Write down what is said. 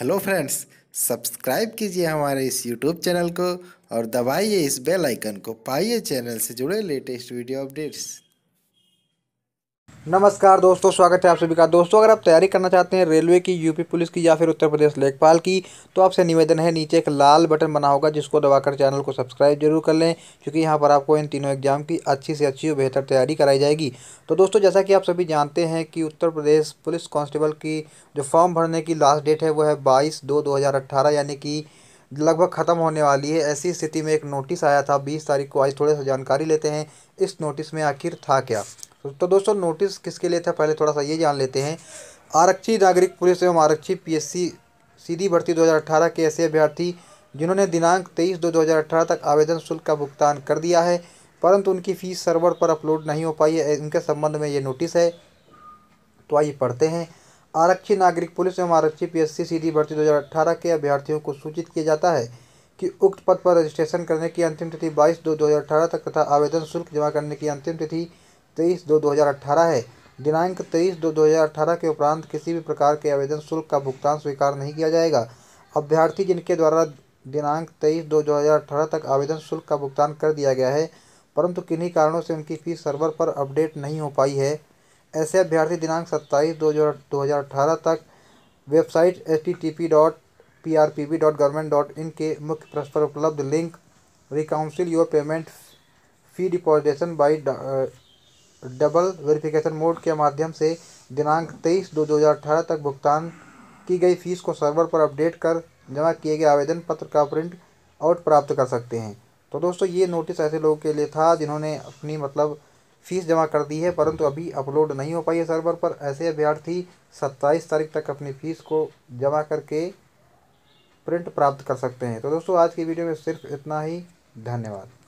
hello friends subscribe कीजिए हमारे इस यूट्यूब चैनल को और दबाइए इस बेल आइकन को पाइए चैनल से जुड़े लेटेस्ट वीडियो अपडेट्स नमस्कार दोस्तों स्वागत है आप सभी का दोस्तों अगर आप तैयारी करना चाहते हैं रेलवे की यूपी पुलिस की या फिर उत्तर प्रदेश लेखपाल की तो आपसे निवेदन है नीचे एक लाल बटन बना होगा जिसको दबाकर चैनल को सब्सक्राइब जरूर कर लें क्योंकि यहाँ पर आपको इन तीनों एग्जाम की अच्छी से अच्छी और बेहतर तैयारी कराई जाएगी तो दोस्तों जैसा कि आप सभी जानते हैं कि उत्तर प्रदेश पुलिस कांस्टेबल की जो फॉर्म भरने की लास्ट डेट है वो है बाईस दो दो यानी कि लगभग ख़त्म होने वाली है ऐसी स्थिति में एक नोटिस आया था बीस तारीख को आज थोड़ा सा जानकारी लेते हैं इस नोटिस में आखिर था क्या तो दोस्तों नोटिस किसके लिए था पहले थोड़ा सा ये जान लेते हैं आरक्षी नागरिक पुलिस एवं आरक्षी पीएससी सीधी भर्ती 2018 के ऐसे अभ्यर्थी जिन्होंने दिनांक 23 दो 2018 तक आवेदन शुल्क का भुगतान कर दिया है परंतु उनकी फ़ीस सर्वर पर अपलोड नहीं हो पाई है उनके संबंध में ये नोटिस है तो आइए पढ़ते हैं आरक्षी नागरिक पुलिस एवं आरक्षी पी सीधी भर्ती दो के अभ्यर्थियों को सूचित किया जाता है कि उक्त पद पर रजिस्ट्रेशन करने की अंतिम तिथि बाईस दो दो तक तथा आवेदन शुल्क जमा करने की अंतिम तिथि तेईस दो दो हज़ार है दिनांक तेईस दो दो हज़ार के उपरांत किसी भी प्रकार के आवेदन शुल्क का भुगतान स्वीकार नहीं किया जाएगा अभ्यर्थी जिनके द्वारा दिनांक तेईस दो दो हज़ार तक आवेदन शुल्क का भुगतान कर दिया गया है परंतु किन्हीं कारणों से उनकी फ़ीस सर्वर पर अपडेट नहीं हो पाई है ऐसे अभ्यर्थी दिनांक सत्ताईस दो दो हज़ार तक website H T T P dot P R P B dot government dot in के मुख्य प्रश्न पर उपलब्ध link reconcile your payment fee depositation by double verification mode के माध्यम से दिनांक तेईस दो दो हज़ार अठारह तक भुगतान की गई फीस को सर्वर पर अपडेट कर जमा किए गए आवेदन पत्र का प्रिंट आउट प्राप्त कर सकते हैं तो दोस्तों ये नोटिस ऐसे लोगों के लिए था जिन्होंने अपनी मतलब फीस जमा कर दी है परंतु अभी अपलोड नहीं हो पाई है सर्वर पर ऐसे अभ्यर्थी सत्ताईस तारीख तक अपनी फ़ीस को जमा करके प्रिंट प्राप्त कर सकते हैं तो दोस्तों आज की वीडियो में सिर्फ इतना ही धन्यवाद